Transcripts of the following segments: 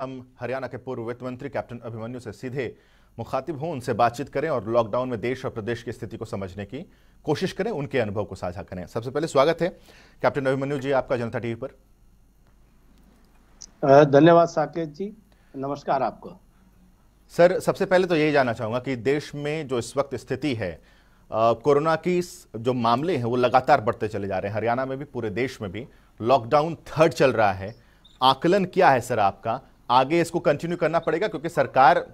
हम हरियाणा के पूर्व वित्त मंत्री कैप्टन अभिमन्यु से सीधे मुखातिब हों उनसे बातचीत करें और लॉकडाउन में देश और प्रदेश की स्थिति को समझने की कोशिश करें उनके अनुभव को साझा करें सबसे पहले स्वागत है कैप्टन अभिमन्यु जी आपका जनता टीवी पर धन्यवाद साकेत जी नमस्कार आपको सर सबसे पहले तो यही जानना चाहूंगा कि देश में जो इस वक्त स्थिति है कोरोना की जो मामले हैं वो लगातार बढ़ते चले जा रहे हैं हरियाणा में भी पूरे देश में भी लॉकडाउन थर्ड चल रहा है आकलन क्या है सर आपका आगे इसको कंटिन्यू करना पड़ेगा क्योंकि सरकार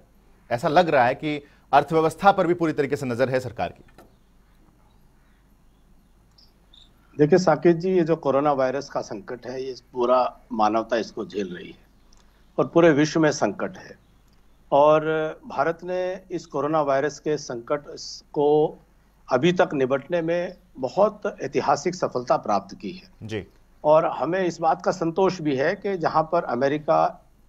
ऐसा लग रहा है कि अर्थव्यवस्था पर भी पूरी तरीके से नजर है सरकार की देखिए साकेत जी ये जो कोरोना वायरस का संकट है ये पूरा मानवता इसको झेल रही है और पूरे विश्व में संकट है और भारत ने इस कोरोना वायरस के संकट को अभी तक निपटने में बहुत ऐतिहासिक सफलता प्राप्त की है जी और हमें इस बात का संतोष भी है कि जहां पर अमेरिका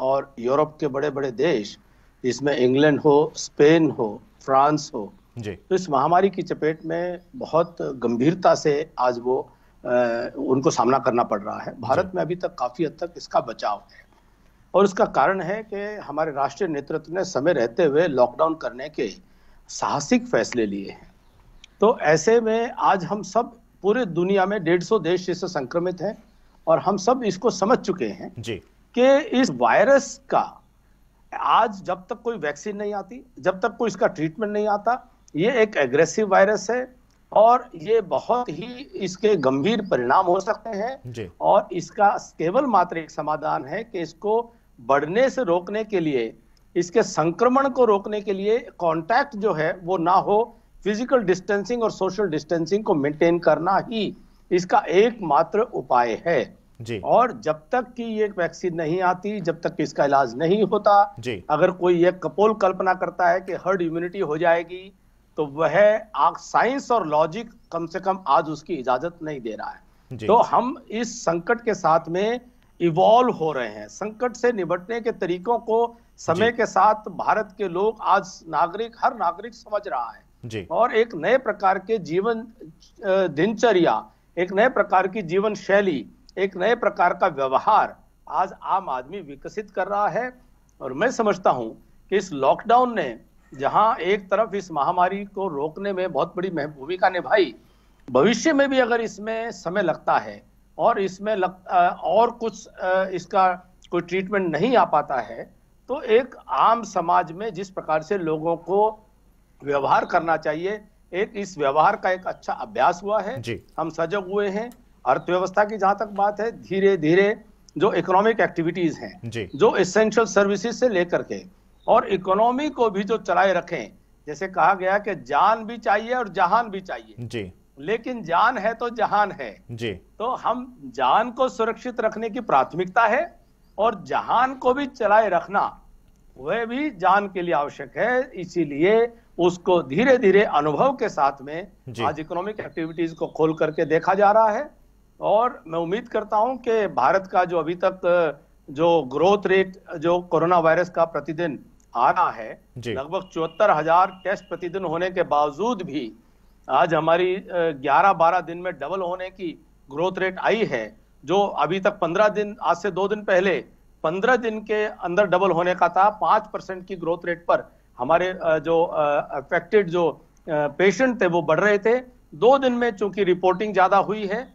और यूरोप के बड़े बड़े देश जिसमें इंग्लैंड हो स्पेन हो फ्रांस हो जी। तो इस महामारी की चपेट में बहुत गंभीरता से आज वो आ, उनको सामना करना पड़ रहा है भारत में अभी तक काफ़ी हद तक इसका बचाव है और इसका कारण है कि हमारे राष्ट्रीय नेतृत्व ने समय रहते हुए लॉकडाउन करने के साहसिक फैसले लिए हैं तो ऐसे में आज हम सब पूरे दुनिया में डेढ़ सौ देश इससे संक्रमित हैं और हम सब इसको समझ चुके हैं जी कि इस वायरस का आज जब तक कोई वैक्सीन नहीं आती जब तक कोई इसका ट्रीटमेंट नहीं आता ये एक एग्रेसिव वायरस है और ये बहुत ही इसके गंभीर परिणाम हो सकते हैं और इसका केवल मात्र एक समाधान है कि इसको बढ़ने से रोकने के लिए इसके संक्रमण को रोकने के लिए कांटेक्ट जो है वो ना हो फिजिकल डिस्टेंसिंग और सोशल डिस्टेंसिंग को मेंटेन करना ही इसका एकमात्र उपाय है जी और जब तक कि ये वैक्सीन नहीं आती जब तक कि इसका इलाज नहीं होता जी अगर कोई ये कपोल कल्पना करता है कि हर्ड इम्यूनिटी हो जाएगी तो वह साइंस और लॉजिक कम से कम आज उसकी इजाजत नहीं दे रहा है तो हम इस संकट के साथ में इवॉल्व हो रहे हैं संकट से निपटने के तरीकों को समय के साथ भारत के लोग आज नागरिक हर नागरिक समझ रहा है जी। और एक नए प्रकार के जीवन दिनचर्या एक नए प्रकार की जीवन शैली एक नए प्रकार का व्यवहार आज आम आदमी विकसित कर रहा है और मैं समझता हूं कि इस लॉकडाउन ने जहां एक तरफ इस महामारी को रोकने में बहुत बड़ी भूमिका निभाई भविष्य में भी अगर इसमें समय लगता है और इसमें लग, और कुछ इसका कोई ट्रीटमेंट नहीं आ पाता है तो एक आम समाज में जिस प्रकार से लोगों को व्यवहार करना चाहिए एक इस व्यवहार का एक अच्छा अभ्यास हुआ है हम सजग हुए हैं अर्थव्यवस्था की जहां तक बात है धीरे धीरे जो इकोनॉमिक एक्टिविटीज हैं जो एसेंशियल सर्विसेज से लेकर के और इकोनॉमी को भी जो चलाए रखें जैसे कहा गया कि जान भी चाहिए और जहान भी चाहिए जी लेकिन जान है तो जहान है जी तो हम जान को सुरक्षित रखने की प्राथमिकता है और जहान को भी चलाए रखना वह भी जान के लिए आवश्यक है इसीलिए उसको धीरे धीरे अनुभव के साथ में आज इकोनॉमिक एक्टिविटीज को खोल करके देखा जा रहा है और मैं उम्मीद करता हूं कि भारत का जो अभी तक जो ग्रोथ रेट जो कोरोना वायरस का प्रतिदिन आ रहा है लगभग चौहत्तर हजार टेस्ट प्रतिदिन होने के बावजूद भी आज हमारी 11-12 दिन में डबल होने की ग्रोथ रेट आई है जो अभी तक 15 दिन आज से दो दिन पहले 15 दिन के अंदर डबल होने का था पांच परसेंट की ग्रोथ रेट पर हमारे जो अफेक्टेड जो पेशेंट थे वो बढ़ रहे थे दो दिन में चूंकि रिपोर्टिंग ज्यादा हुई है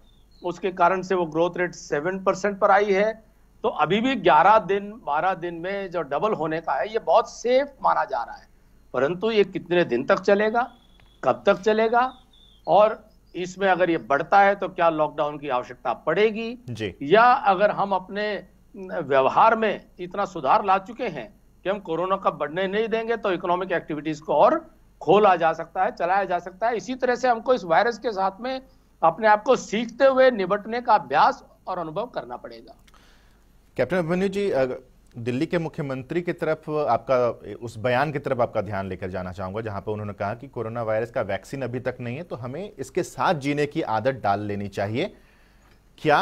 उसके कारण से वो ग्रोथ रेट सेवन परसेंट पर आई है तो अभी भी ग्यारह दिन बारह दिन में जो डबल होने का है ये बहुत सेफ माना जा रहा है परंतु ये कितने दिन तक चलेगा कब तक चलेगा और इसमें अगर ये बढ़ता है तो क्या लॉकडाउन की आवश्यकता पड़ेगी जी। या अगर हम अपने व्यवहार में इतना सुधार ला चुके हैं कि हम कोरोना का बढ़ने नहीं देंगे तो इकोनॉमिक एक्टिविटीज को और खोला जा सकता है चलाया जा सकता है इसी तरह से हमको इस वायरस के साथ में अपने आप को सीखते हुए निबटने का अभ्यास और अनुभव करना पड़ेगा कैप्टन अभिमन्यु जी दिल्ली के मुख्यमंत्री की तरफ आपका उस बयान की तरफ आपका ध्यान लेकर जाना चाहूंगा जहां पर उन्होंने कहा कि कोरोना वायरस का वैक्सीन अभी तक नहीं है तो हमें इसके साथ जीने की आदत डाल लेनी चाहिए क्या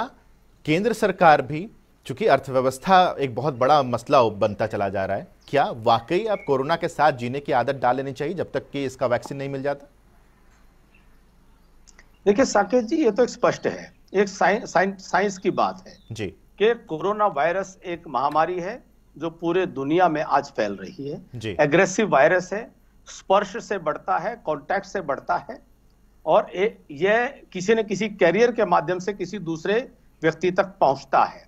केंद्र सरकार भी चूंकि अर्थव्यवस्था एक बहुत बड़ा मसला बनता चला जा रहा है क्या वाकई अब कोरोना के साथ जीने की आदत डाल लेनी चाहिए जब तक कि इसका वैक्सीन नहीं मिल जाता देखिए साकेत जी ये तो एक स्पष्ट है एक साइंस साइंस की बात है जी कि कोरोना वायरस एक महामारी है जो पूरे दुनिया में आज फैल रही है एग्रेसिव वायरस है स्पर्श से बढ़ता है कॉन्टैक्ट से बढ़ता है और यह किसी न किसी कैरियर के माध्यम से किसी दूसरे व्यक्ति तक पहुंचता है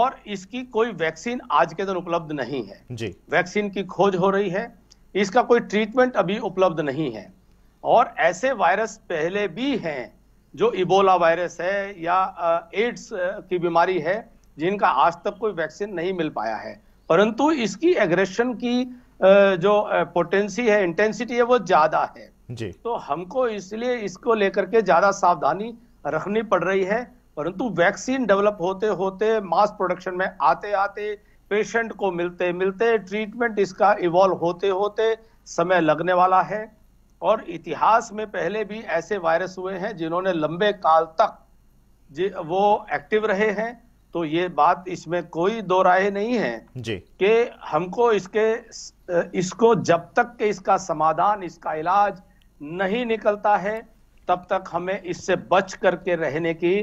और इसकी कोई वैक्सीन आज के दिन उपलब्ध नहीं है जी। वैक्सीन की खोज हो रही है इसका कोई ट्रीटमेंट अभी उपलब्ध नहीं है और ऐसे वायरस पहले भी हैं जो इबोला वायरस है या एड्स की बीमारी है जिनका आज तक कोई वैक्सीन नहीं मिल पाया है परंतु इसकी एग्रेशन की जो पोटेंसी है इंटेंसिटी है वो ज्यादा है जी तो हमको इसलिए इसको लेकर के ज्यादा सावधानी रखनी पड़ रही है परंतु वैक्सीन डेवलप होते होते मास प्रोडक्शन में आते आते पेशेंट को मिलते मिलते ट्रीटमेंट इसका इवॉल्व होते होते समय लगने वाला है और इतिहास में पहले भी ऐसे वायरस हुए हैं जिन्होंने लंबे काल तक वो एक्टिव रहे हैं तो ये बात इसमें कोई दो राय नहीं है कि हमको इसके इसको जब तक के इसका समाधान इसका इलाज नहीं निकलता है तब तक हमें इससे बच करके रहने की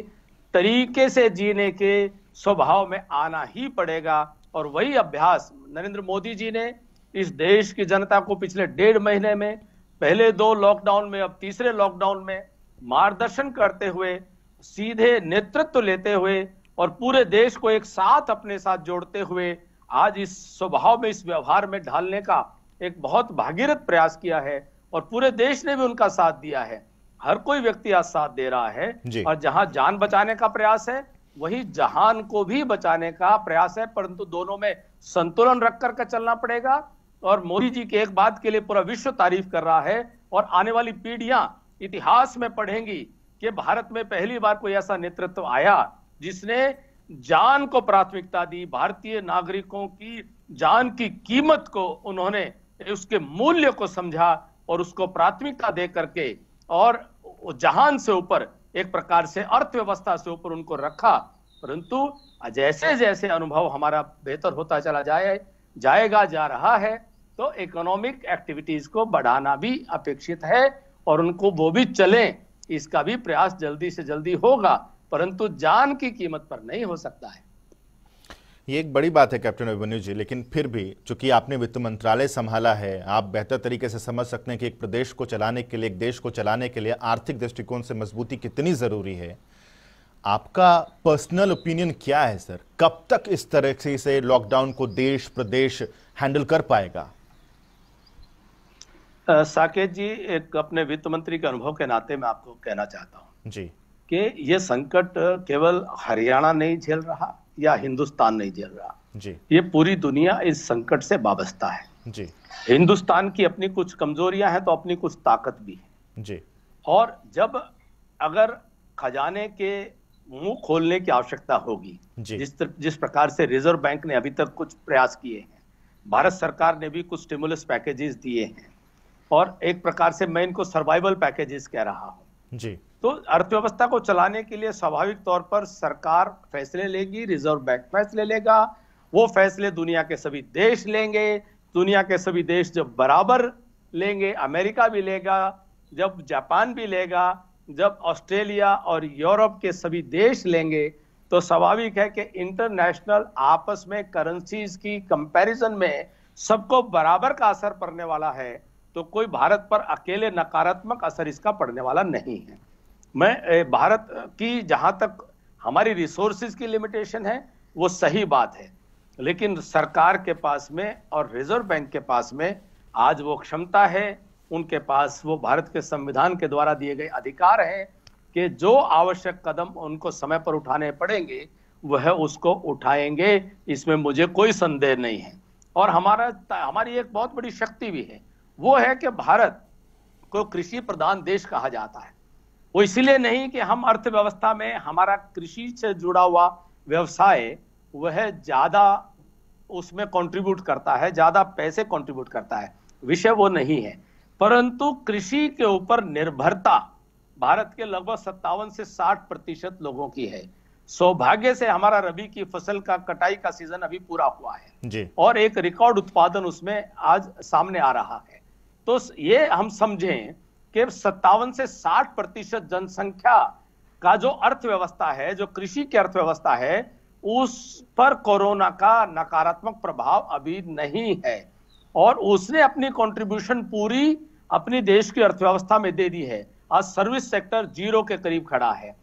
तरीके से जीने के स्वभाव में आना ही पड़ेगा और वही अभ्यास नरेंद्र मोदी जी ने इस देश की जनता को पिछले डेढ़ महीने में पहले दो लॉकडाउन में अब तीसरे लॉकडाउन में मार्गदर्शन करते हुए सीधे नेतृत्व लेते हुए और पूरे देश को एक साथ अपने साथ जोड़ते हुए आज इस स्वभाव में इस व्यवहार में ढालने का एक बहुत भागीरथ प्रयास किया है और पूरे देश ने भी उनका साथ दिया है हर कोई व्यक्ति आज साथ दे रहा है और जहां जान बचाने का प्रयास है वही जहान को भी बचाने का प्रयास है परंतु दोनों में संतुलन रख करके चलना पड़ेगा और मोदी जी के एक बात के लिए पूरा विश्व तारीफ कर रहा है और आने वाली पीढ़ियां इतिहास में पढ़ेंगी कि भारत में पहली बार कोई ऐसा नेतृत्व आया जिसने जान को प्राथमिकता दी भारतीय नागरिकों की जान की कीमत को उन्होंने उसके मूल्य को समझा और उसको प्राथमिकता दे करके और जहान से ऊपर एक प्रकार से अर्थव्यवस्था से ऊपर उनको रखा परंतु जैसे जैसे अनुभव हमारा बेहतर होता चला जाए जाएगा जा रहा है तो इकोनॉमिक एक्टिविटीज को बढ़ाना भी अपेक्षित है और उनको वो भी चले इसका भी प्रयास जल्दी से जल्दी होगा परंतु जान की कीमत पर नहीं हो सकता है ये एक बड़ी बात है कैप्टन अभिमन्यु जी लेकिन फिर भी चूंकि आपने वित्त मंत्रालय संभाला है आप बेहतर तरीके से समझ सकते हैं कि एक प्रदेश को चलाने के लिए एक देश को चलाने के लिए आर्थिक दृष्टिकोण से मजबूती कितनी ज़रूरी है आपका पर्सनल ओपिनियन क्या है सर कब तक इस तरह से इसे लॉकडाउन को देश प्रदेश हैंडल कर पाएगा आ, साकेत जी एक अपने वित्त मंत्री के अनुभव के नाते मैं आपको कहना चाहता हूं जी कि ये संकट केवल हरियाणा नहीं झेल रहा या हिंदुस्तान नहीं झेल रहा जी ये पूरी दुनिया इस संकट से वाबस्ता है जी हिंदुस्तान की अपनी कुछ कमजोरियां हैं तो अपनी कुछ ताकत भी है जी और जब अगर खजाने के मुंह खोलने की आवश्यकता होगी जिस तर, जिस प्रकार से रिजर्व बैंक ने अभी तक कुछ प्रयास किए हैं भारत सरकार ने भी कुछ स्टिमुलस पैकेजेस दिए हैं और एक प्रकार से मैं इनको सर्वाइवल पैकेजेस कह रहा हूँ जी तो अर्थव्यवस्था को चलाने के लिए स्वाभाविक तौर पर सरकार फैसले लेगी रिजर्व बैंक फैसले लेगा वो फैसले दुनिया के सभी देश लेंगे दुनिया के सभी देश जब बराबर लेंगे अमेरिका भी लेगा जब जापान भी लेगा जब ऑस्ट्रेलिया और यूरोप के सभी देश लेंगे तो स्वाभाविक है कि इंटरनेशनल आपस में करेंसीज की कंपैरिजन में सबको बराबर का असर पड़ने वाला है तो कोई भारत पर अकेले नकारात्मक असर इसका पड़ने वाला नहीं है मैं भारत की जहाँ तक हमारी रिसोर्सेज की लिमिटेशन है वो सही बात है लेकिन सरकार के पास में और रिजर्व बैंक के पास में आज वो क्षमता है उनके पास वो भारत के संविधान के द्वारा दिए गए अधिकार हैं कि जो आवश्यक कदम उनको समय पर उठाने पड़ेंगे वह उसको उठाएंगे इसमें मुझे कोई संदेह नहीं है और हमारा हमारी एक बहुत बड़ी शक्ति भी है वो है कि भारत को कृषि प्रधान देश कहा जाता है वो इसलिए नहीं कि हम अर्थव्यवस्था में हमारा कृषि से जुड़ा हुआ व्यवसाय वह ज़्यादा उसमें कंट्रीब्यूट करता है ज़्यादा पैसे कंट्रीब्यूट करता है विषय वो नहीं है परंतु कृषि के ऊपर निर्भरता भारत के लगभग सत्तावन से साठ प्रतिशत लोगों की है सौभाग्य से हमारा रबी की फसल का कटाई का सीजन अभी पूरा हुआ है जी। और एक रिकॉर्ड उत्पादन उसमें आज सामने आ रहा है तो ये हम समझें कि सत्तावन से साठ प्रतिशत जनसंख्या का जो अर्थव्यवस्था है जो कृषि की अर्थव्यवस्था है उस पर कोरोना का नकारात्मक प्रभाव अभी नहीं है और उसने अपनी कंट्रीब्यूशन पूरी अपनी देश की अर्थव्यवस्था में दे दी है आज सर्विस सेक्टर जीरो के करीब खड़ा है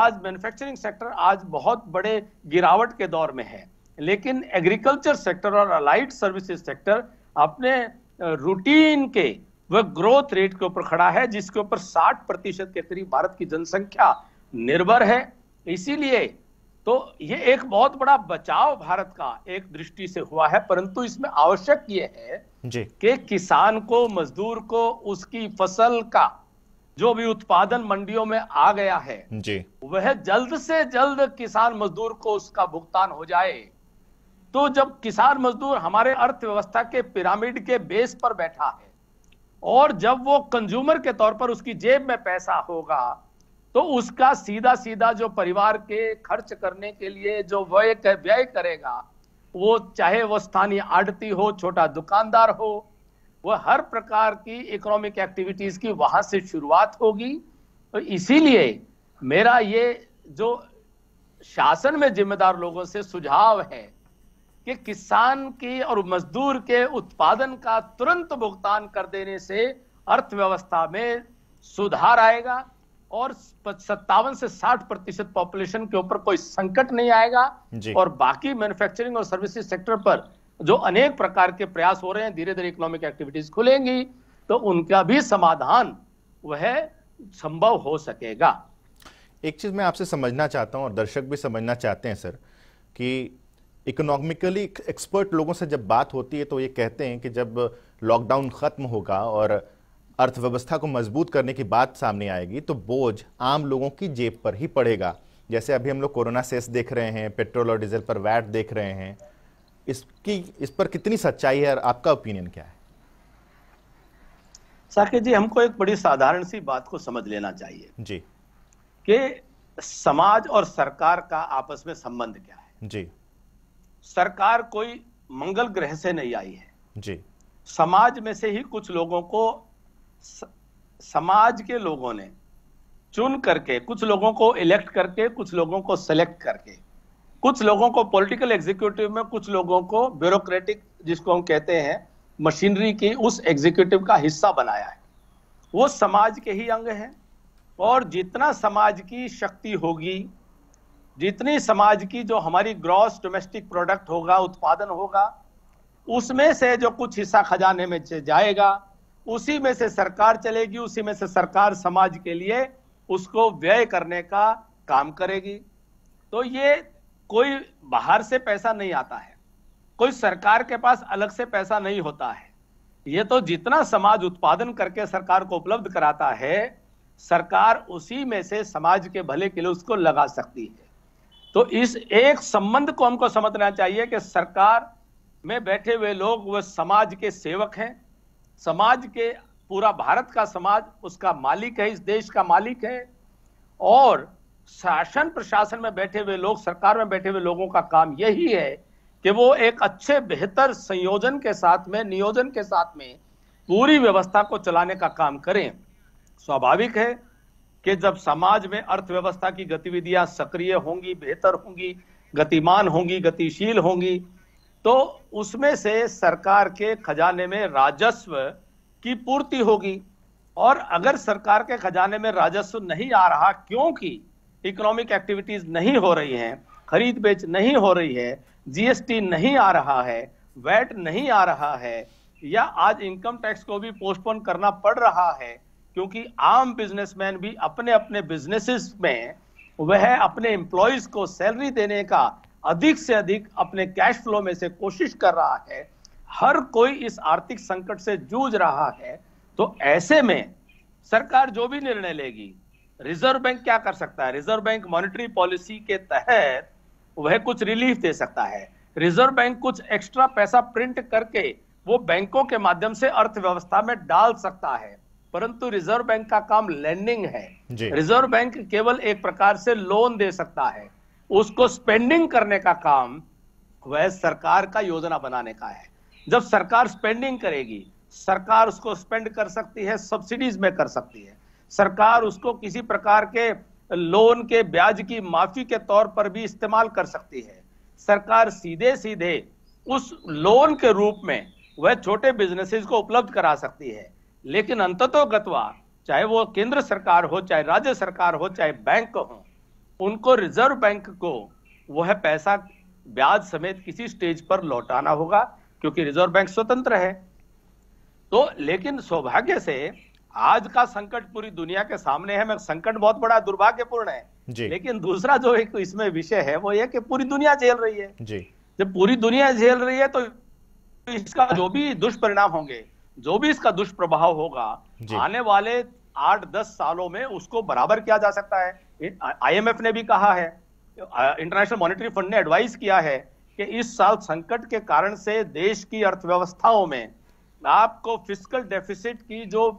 आज मैन्युफैक्चरिंग सेक्टर आज बहुत बड़े गिरावट के दौर में है लेकिन एग्रीकल्चर सेक्टर और अलाइड सर्विसेज सेक्टर अपने रूटीन के वह ग्रोथ रेट के ऊपर खड़ा है जिसके ऊपर 60 प्रतिशत के करीब भारत की जनसंख्या निर्भर है इसीलिए तो ये एक बहुत बड़ा बचाव भारत का एक दृष्टि से हुआ है परंतु इसमें आवश्यक ये है कि किसान को मजदूर को उसकी फसल का जो भी उत्पादन मंडियों में आ गया है जी वह जल्द से जल्द किसान मजदूर को उसका भुगतान हो जाए तो जब किसान मजदूर हमारे अर्थव्यवस्था के पिरामिड के बेस पर बैठा है और जब वो कंज्यूमर के तौर पर उसकी जेब में पैसा होगा तो उसका सीधा सीधा जो परिवार के खर्च करने के लिए जो व्यय व्यय करेगा वो चाहे वो स्थानीय आड़ती हो छोटा दुकानदार हो वो हर प्रकार की इकोनॉमिक एक्टिविटीज की वहां से शुरुआत होगी तो इसीलिए मेरा ये जो शासन में जिम्मेदार लोगों से सुझाव है कि किसान की और मजदूर के उत्पादन का तुरंत भुगतान कर देने से अर्थव्यवस्था में सुधार आएगा और सत्तावन से साठ प्रतिशत पॉपुलेशन के ऊपर कोई संकट नहीं आएगा और बाकी मैन्युफैक्चरिंग और सर्विसेज सेक्टर पर जो अनेक प्रकार के प्रयास हो रहे हैं धीरे धीरे इकोनॉमिक एक्टिविटीज खुलेंगी तो उनका भी समाधान वह संभव हो सकेगा एक चीज़ मैं आपसे समझना चाहता हूं और दर्शक भी समझना चाहते हैं सर कि इकोनॉमिकली एक्सपर्ट लोगों से जब बात होती है तो ये कहते हैं कि जब लॉकडाउन ख़त्म होगा और अर्थव्यवस्था को मजबूत करने की बात सामने आएगी तो बोझ आम लोगों की जेब पर ही पड़ेगा जैसे अभी हम लोग कोरोना सेस देख रहे हैं पेट्रोल और डीजल पर वैट देख रहे हैं इसकी इस पर कितनी सच्चाई है और आपका ओपिनियन क्या है साकेत जी हमको एक बड़ी साधारण सी बात को समझ लेना चाहिए जी कि समाज और सरकार का आपस में संबंध क्या है जी सरकार कोई मंगल ग्रह से नहीं आई है जी समाज में से ही कुछ लोगों को समाज के लोगों ने चुन करके कुछ लोगों को इलेक्ट करके कुछ लोगों को सेलेक्ट करके कुछ लोगों को पॉलिटिकल एग्जीक्यूटिव में कुछ लोगों को ब्यूरोक्रेटिक जिसको हम कहते हैं मशीनरी की उस एग्जीक्यूटिव का हिस्सा बनाया है वो समाज के ही अंग हैं और जितना समाज की शक्ति होगी जितनी समाज की जो हमारी ग्रॉस डोमेस्टिक प्रोडक्ट होगा उत्पादन होगा उसमें से जो कुछ हिस्सा खजाने में जाएगा उसी में से सरकार चलेगी उसी में से सरकार समाज के लिए उसको व्यय करने का काम करेगी तो ये कोई बाहर से पैसा नहीं आता है कोई सरकार के पास अलग से पैसा नहीं होता है ये तो जितना समाज उत्पादन करके सरकार को उपलब्ध कराता है सरकार उसी में से समाज के भले के लिए उसको लगा सकती है तो इस एक संबंध को हमको समझना चाहिए कि सरकार में बैठे हुए लोग वह समाज के सेवक हैं समाज के पूरा भारत का समाज उसका मालिक है इस देश का मालिक है और शासन प्रशासन में बैठे हुए लोग सरकार में बैठे हुए लोगों का काम यही है कि वो एक अच्छे बेहतर संयोजन के साथ में नियोजन के साथ में पूरी व्यवस्था को चलाने का काम करें स्वाभाविक है कि जब समाज में अर्थव्यवस्था की गतिविधियां सक्रिय होंगी बेहतर होंगी गतिमान होंगी गतिशील होंगी तो उसमें से सरकार के खजाने में राजस्व की पूर्ति होगी और अगर सरकार के खजाने में राजस्व नहीं आ रहा क्योंकि इकोनॉमिक एक्टिविटीज नहीं हो रही हैं खरीद बेच नहीं हो रही है जीएसटी नहीं आ रहा है वैट नहीं आ रहा है या आज इनकम टैक्स को भी पोस्टपोन करना पड़ रहा है क्योंकि आम बिजनेसमैन भी अपने अपने बिजनेसेस में वह अपने एम्प्लॉयज को सैलरी देने का अधिक से अधिक अपने कैश फ्लो में से कोशिश कर रहा है हर कोई इस आर्थिक संकट से जूझ रहा है तो ऐसे में सरकार जो भी निर्णय लेगी रिजर्व बैंक क्या कर सकता है रिजर्व बैंक मॉनेटरी पॉलिसी के तहत वह कुछ रिलीफ दे सकता है रिजर्व बैंक कुछ एक्स्ट्रा पैसा प्रिंट करके वो बैंकों के माध्यम से अर्थव्यवस्था में डाल सकता है परंतु रिजर्व बैंक का काम लैंडिंग है रिजर्व बैंक केवल एक प्रकार से लोन दे सकता है उसको स्पेंडिंग करने का काम वह सरकार का योजना बनाने का है जब सरकार स्पेंडिंग करेगी सरकार उसको स्पेंड कर सकती है सब्सिडीज में कर सकती है सरकार उसको किसी प्रकार के लोन के ब्याज की माफी के तौर पर भी इस्तेमाल कर सकती है सरकार सीधे सीधे उस लोन के रूप में वह छोटे बिजनेसेस को उपलब्ध करा सकती है लेकिन गतवा चाहे वो केंद्र सरकार हो चाहे राज्य सरकार हो चाहे बैंक हो उनको रिजर्व बैंक को वह पैसा ब्याज समेत किसी स्टेज पर लौटाना होगा क्योंकि रिजर्व बैंक स्वतंत्र है तो लेकिन सौभाग्य से आज का संकट पूरी दुनिया के सामने है मैं संकट बहुत बड़ा दुर्भाग्यपूर्ण है जी। लेकिन दूसरा जो एक इसमें विषय है वो ये कि पूरी दुनिया झेल रही है जी। जब पूरी दुनिया झेल रही है तो इसका जो भी दुष्परिणाम होंगे जो भी इसका दुष्प्रभाव होगा आने वाले आठ दस सालों में उसको बराबर किया जा सकता है आईएमएफ ने भी कहा है इंटरनेशनल मॉनिटरी फंड ने एडवाइस किया है कि इस साल संकट के कारण से देश की अर्थव्यवस्थाओं में आपको फिजिकल डेफिसिट की जो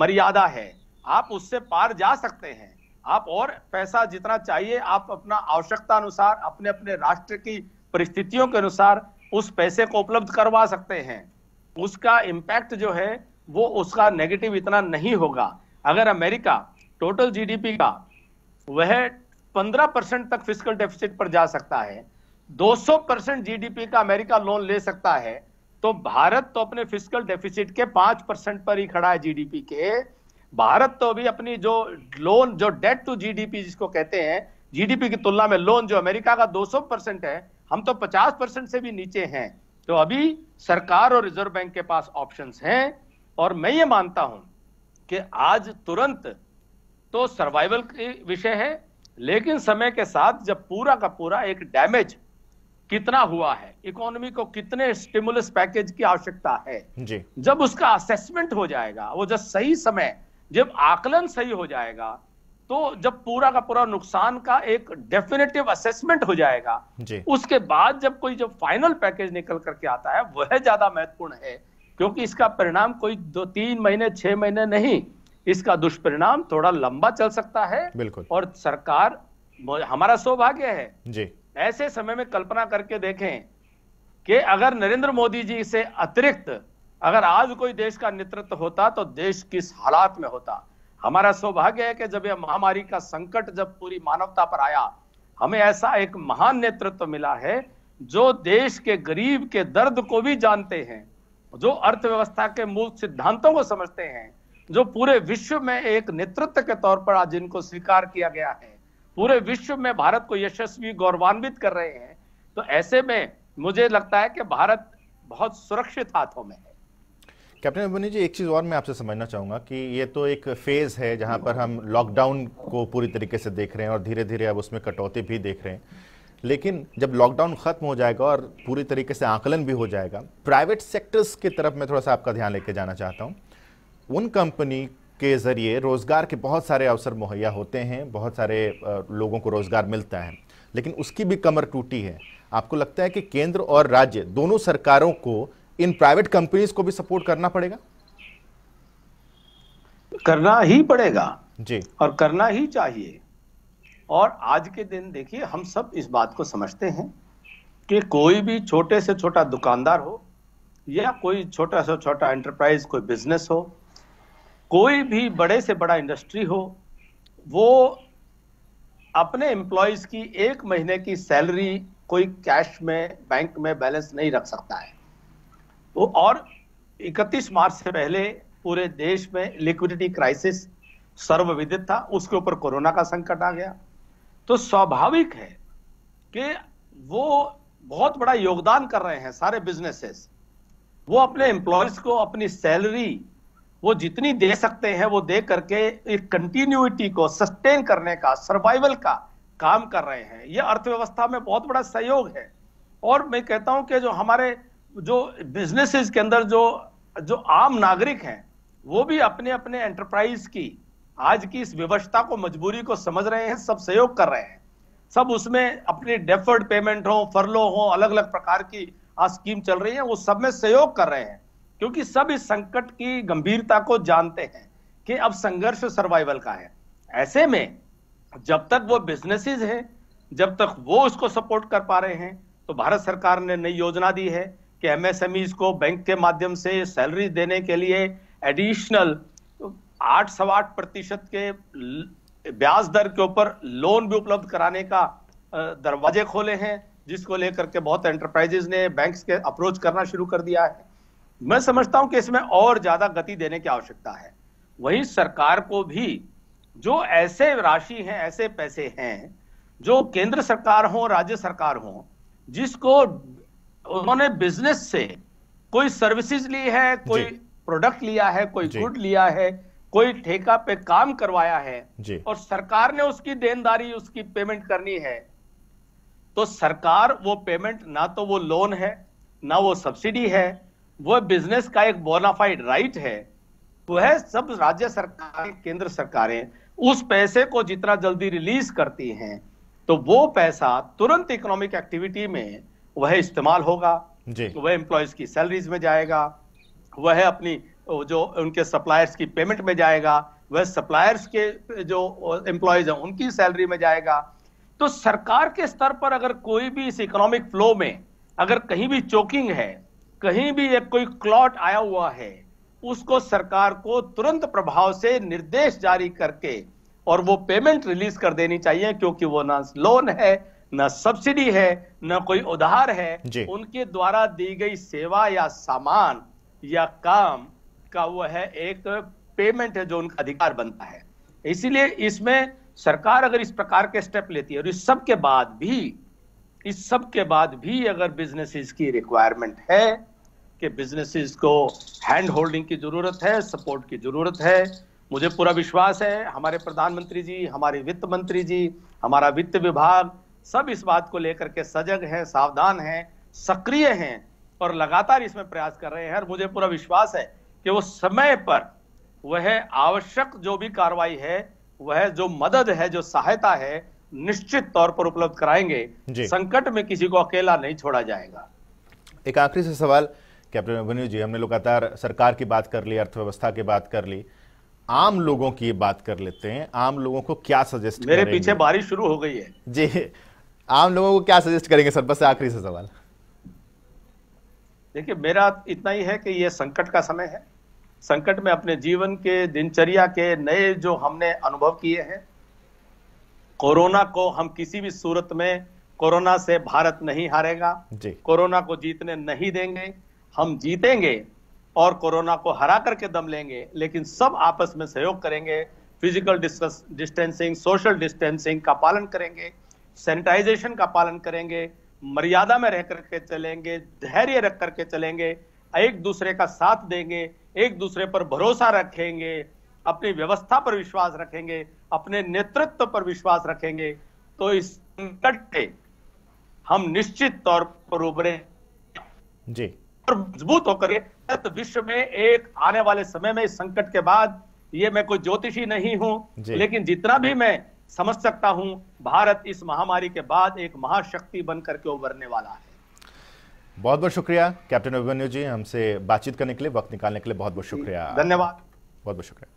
मर्यादा है आप उससे पार जा सकते हैं आप और पैसा जितना चाहिए आप अपना आवश्यकता अनुसार अपने अपने राष्ट्र की परिस्थितियों के अनुसार उस पैसे को उपलब्ध करवा सकते हैं उसका इम्पैक्ट जो है वो उसका नेगेटिव इतना नहीं होगा अगर अमेरिका टोटल जीडीपी का वह 15 परसेंट तक फिजिकल डेफिसिट पर जा सकता है 200 परसेंट जीडीपी का अमेरिका लोन ले सकता है तो भारत तो अपने फिजिकल डेफिसिट के 5 परसेंट पर ही खड़ा है जीडीपी के भारत तो अभी अपनी जो लोन जो डेट टू जीडीपी जिसको कहते हैं जीडीपी की तुलना में लोन जो अमेरिका का 200 परसेंट है हम तो 50 परसेंट से भी नीचे हैं तो अभी सरकार और रिजर्व बैंक के पास ऑप्शंस हैं और मैं ये मानता हूं कि आज तुरंत तो सर्वाइवल के विषय है लेकिन समय के साथ जब पूरा का पूरा एक डैमेज कितना हुआ है इकोनॉमी को कितने स्टिमुलस पैकेज की आवश्यकता है जी। जब उसका असेसमेंट हो जाएगा वो जब सही समय जब आकलन सही हो जाएगा तो जब पूरा का पूरा नुकसान का एक डेफिनेटिव असेसमेंट हो जाएगा उसके बाद जब कोई जब फाइनल पैकेज निकल करके आता है वह ज्यादा महत्वपूर्ण है क्योंकि इसका परिणाम कोई दो तीन महीने छह महीने नहीं इसका दुष्परिणाम थोड़ा लंबा चल सकता है बिल्कुल और सरकार हमारा सौभाग्य है जी ऐसे समय में कल्पना करके देखें कि अगर नरेंद्र मोदी जी से अतिरिक्त अगर आज कोई देश का नेतृत्व होता तो देश किस हालात में होता हमारा सौभाग्य है कि जब यह महामारी का संकट जब पूरी मानवता पर आया हमें ऐसा एक महान नेतृत्व मिला है जो देश के गरीब के दर्द को भी जानते हैं जो अर्थव्यवस्था के मूल सिद्धांतों को समझते हैं जो पूरे विश्व में एक नेतृत्व के तौर पर आज इनको स्वीकार किया गया है पूरे विश्व में भारत को यशस्वी गौरवान्वित कर रहे हैं तो ऐसे में मुझे लगता है कि भारत बहुत सुरक्षित हाथों में है कैप्टन अभिमनी जी एक चीज़ और मैं आपसे समझना चाहूंगा कि ये तो एक फेज़ है जहां पर हम लॉकडाउन को पूरी तरीके से देख रहे हैं और धीरे धीरे अब उसमें कटौती भी देख रहे हैं लेकिन जब लॉकडाउन खत्म हो जाएगा और पूरी तरीके से आकलन भी हो जाएगा प्राइवेट सेक्टर्स की तरफ मैं थोड़ा सा आपका ध्यान लेके जाना चाहता हूँ उन कंपनी के ज़रिए रोज़गार के बहुत सारे अवसर मुहैया होते हैं बहुत सारे लोगों को रोज़गार मिलता है लेकिन उसकी भी कमर टूटी है आपको लगता है कि केंद्र और राज्य दोनों सरकारों को इन प्राइवेट कंपनीज को भी सपोर्ट करना पड़ेगा करना ही पड़ेगा जी और करना ही चाहिए और आज के दिन देखिए हम सब इस बात को समझते हैं कि कोई भी छोटे से छोटा दुकानदार हो या कोई छोटा से छोटा एंटरप्राइज कोई बिजनेस हो कोई भी बड़े से बड़ा इंडस्ट्री हो वो अपने एम्प्लॉयज की एक महीने की सैलरी कोई कैश में बैंक में बैलेंस नहीं रख सकता है तो और 31 मार्च से पहले पूरे देश में लिक्विडिटी क्राइसिस सर्वविदित था उसके ऊपर कोरोना का संकट आ गया तो स्वाभाविक है कि वो बहुत बड़ा योगदान कर रहे हैं सारे बिजनेसेस वो अपने एम्प्लॉयज को अपनी सैलरी वो जितनी दे सकते हैं वो दे करके एक कंटिन्यूटी को सस्टेन करने का सर्वाइवल का काम कर रहे हैं ये अर्थव्यवस्था में बहुत बड़ा सहयोग है और मैं कहता हूं कि जो हमारे जो बिजनेसेस के अंदर जो जो आम नागरिक हैं वो भी अपने अपने एंटरप्राइज की आज की इस व्यवस्था को मजबूरी को समझ रहे हैं सब सहयोग कर रहे हैं सब उसमें अपने डेफर्ड पेमेंट हो फरलो हो अलग अलग प्रकार की स्कीम चल रही है वो सब में सहयोग कर रहे हैं क्योंकि सब इस संकट की गंभीरता को जानते हैं कि अब संघर्ष सर्वाइवल का है ऐसे में जब तक वो बिजनेसेस हैं जब तक वो उसको सपोर्ट कर पा रहे हैं तो भारत सरकार ने नई योजना दी है कि एमएसएमई को बैंक के माध्यम से सैलरी देने के लिए एडिशनल आठ सवा आठ प्रतिशत के ब्याज दर के ऊपर लोन भी उपलब्ध कराने का दरवाजे खोले हैं जिसको लेकर के बहुत एंटरप्राइजेज ने बैंक्स के अप्रोच करना शुरू कर दिया है मैं समझता हूं कि इसमें और ज्यादा गति देने की आवश्यकता है वहीं सरकार को भी जो ऐसे राशि हैं ऐसे पैसे हैं जो केंद्र सरकार हो राज्य सरकार हो जिसको उन्होंने बिजनेस से कोई सर्विसेज ली है कोई प्रोडक्ट लिया है कोई गुड लिया है कोई ठेका पे काम करवाया है और सरकार ने उसकी देनदारी उसकी पेमेंट करनी है तो सरकार वो पेमेंट ना तो वो लोन है ना वो सब्सिडी है वो बिजनेस का एक बोनाफाइड राइट है वो है सब राज्य सरकार केंद्र सरकारें उस पैसे को जितना जल्दी रिलीज करती हैं तो वो पैसा तुरंत इकोनॉमिक एक्टिविटी में वह इस्तेमाल होगा तो वह एम्प्लॉयज की सैलरीज में जाएगा वह अपनी जो उनके सप्लायर्स की पेमेंट में जाएगा वह सप्लायर्स के जो एम्प्लॉयज हैं उनकी सैलरी में जाएगा तो सरकार के स्तर पर अगर कोई भी इस इकोनॉमिक फ्लो में अगर कहीं भी चोकिंग है कहीं भी एक कोई क्लॉट आया हुआ है उसको सरकार को तुरंत प्रभाव से निर्देश जारी करके और वो पेमेंट रिलीज कर देनी चाहिए क्योंकि वो ना लोन है ना सब्सिडी है ना कोई उधार है उनके द्वारा दी गई सेवा या सामान या काम का वो है एक पेमेंट है जो उनका अधिकार बनता है इसीलिए इसमें सरकार अगर इस प्रकार के स्टेप लेती है और इस सब के बाद भी इस सब के बाद भी अगर बिजनेसेस की रिक्वायरमेंट है कि बिजनेसेस को हैंड होल्डिंग की ज़रूरत है सपोर्ट की ज़रूरत है मुझे पूरा विश्वास है हमारे प्रधानमंत्री जी हमारे वित्त मंत्री जी हमारा वित्त विभाग सब इस बात को लेकर के सजग हैं सावधान हैं सक्रिय हैं और लगातार इसमें प्रयास कर रहे हैं और मुझे पूरा विश्वास है कि वो समय पर वह आवश्यक जो भी कार्रवाई है वह जो मदद है जो सहायता है निश्चित तौर पर उपलब्ध कराएंगे संकट में किसी को अकेला नहीं छोड़ा जाएगा एक आखिरी से सवाल कैप्टन अभिनव जी हमने लगातार सरकार की बात कर ली अर्थव्यवस्था की बात कर ली आम लोगों की बात कर लेते हैं आम लोगों को क्या सजेस्ट मेरे पीछे बारिश शुरू हो गई है जी आम लोगों को क्या सजेस्ट करेंगे सर बस आखिरी से सवाल देखिए मेरा इतना ही है कि ये संकट का समय है संकट में अपने जीवन के दिनचर्या के नए जो हमने अनुभव किए हैं कोरोना को हम किसी भी सूरत में कोरोना से भारत नहीं हारेगा कोरोना को जीतने नहीं देंगे हम जीतेंगे और कोरोना को हरा करके दम लेंगे लेकिन सब आपस में सहयोग करेंगे फिजिकल डिस्टेंसिंग सोशल डिस्टेंसिंग का पालन करेंगे सैनिटाइजेशन का पालन करेंगे मर्यादा में रह करके चलेंगे धैर्य रख करके चलेंगे एक दूसरे का साथ देंगे एक दूसरे पर भरोसा रखेंगे अपनी व्यवस्था पर विश्वास रखेंगे अपने नेतृत्व पर विश्वास रखेंगे तो इस संकट से हम निश्चित तौर पर उभरे जी और मजबूत होकर विश्व में एक आने वाले समय में इस संकट के बाद ये मैं कोई ज्योतिषी नहीं हूं लेकिन जितना भी मैं समझ सकता हूं भारत इस महामारी के बाद एक महाशक्ति बनकर के उभरने वाला है बहुत बहुत शुक्रिया कैप्टन अभिमन्यु जी हमसे बातचीत करने के लिए वक्त निकालने के लिए बहुत बहुत शुक्रिया धन्यवाद बहुत बहुत शुक्रिया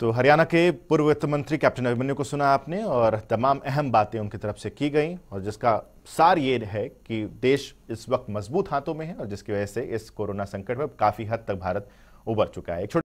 तो हरियाणा के पूर्व वित्त मंत्री कैप्टन अभिमन्यु को सुना आपने और तमाम अहम बातें उनकी तरफ से की गई और जिसका सार ये है कि देश इस वक्त मजबूत हाथों में है और जिसकी वजह से इस कोरोना संकट में काफ़ी हद तक भारत उबर चुका है